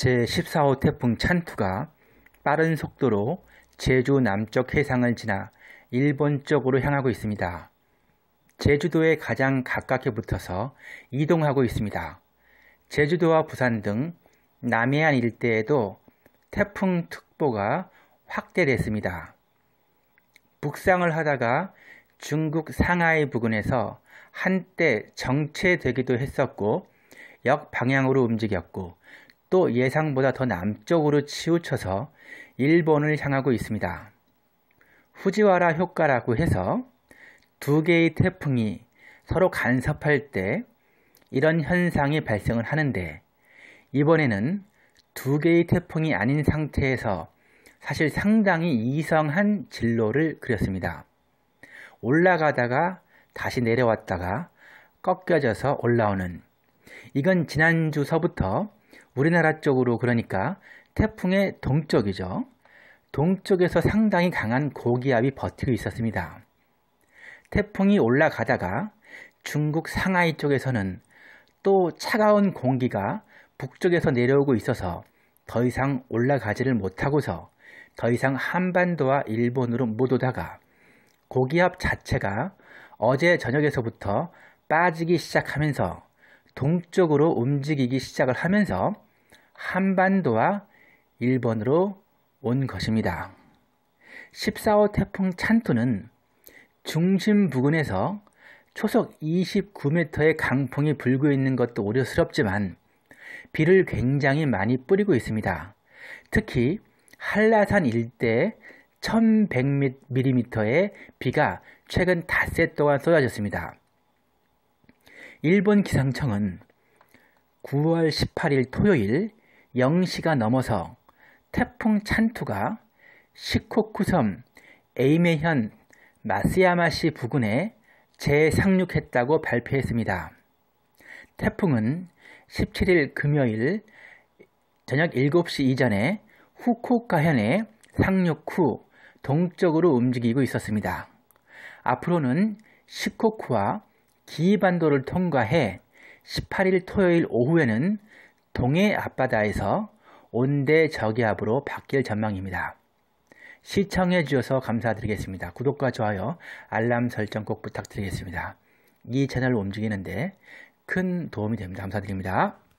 제14호 태풍 찬투가 빠른 속도로 제주 남쪽 해상을 지나 일본 쪽으로 향하고 있습니다. 제주도에 가장 가깝게 붙어서 이동하고 있습니다. 제주도와 부산 등 남해안 일대에도 태풍특보가 확대됐습니다. 북상을 하다가 중국 상하이 부근에서 한때 정체되기도 했었고 역방향으로 움직였고 또 예상보다 더 남쪽으로 치우쳐서 일본을 향하고 있습니다. 후지와라 효과라고 해서 두 개의 태풍이 서로 간섭할 때 이런 현상이 발생을 하는데 이번에는 두 개의 태풍이 아닌 상태에서 사실 상당히 이상한 진로를 그렸습니다. 올라가다가 다시 내려왔다가 꺾여져서 올라오는 이건 지난주서부터 우리나라 쪽으로 그러니까 태풍의 동쪽이죠. 동쪽에서 상당히 강한 고기압이 버티고 있었습니다. 태풍이 올라가다가 중국 상하이 쪽에서는 또 차가운 공기가 북쪽에서 내려오고 있어서 더 이상 올라가지를 못하고서 더 이상 한반도와 일본으로 못 오다가 고기압 자체가 어제 저녁에서부터 빠지기 시작하면서 동쪽으로 움직이기 시작을 하면서 한반도와 일본으로 온 것입니다. 14호 태풍 찬투는 중심 부근에서 초속 29m의 강풍이 불고 있는 것도 우려스럽지만 비를 굉장히 많이 뿌리고 있습니다. 특히 한라산 일대 1100mm의 비가 최근 닷새 동안 쏟아졌습니다. 일본 기상청은 9월 18일 토요일 0시가 넘어서 태풍 찬투가 시코쿠섬 에이메현 마스야마시 부근에 재상륙했다고 발표했습니다. 태풍은 17일 금요일 저녁 7시 이전에 후쿠오카현에 상륙 후 동쪽으로 움직이고 있었습니다. 앞으로는 시코쿠와 기이반도를 통과해 18일 토요일 오후에는 동해 앞바다에서 온대저기압으로 바뀔 전망입니다. 시청해 주셔서 감사드리겠습니다. 구독과 좋아요, 알람 설정 꼭 부탁드리겠습니다. 이 채널을 움직이는데 큰 도움이 됩니다. 감사드립니다.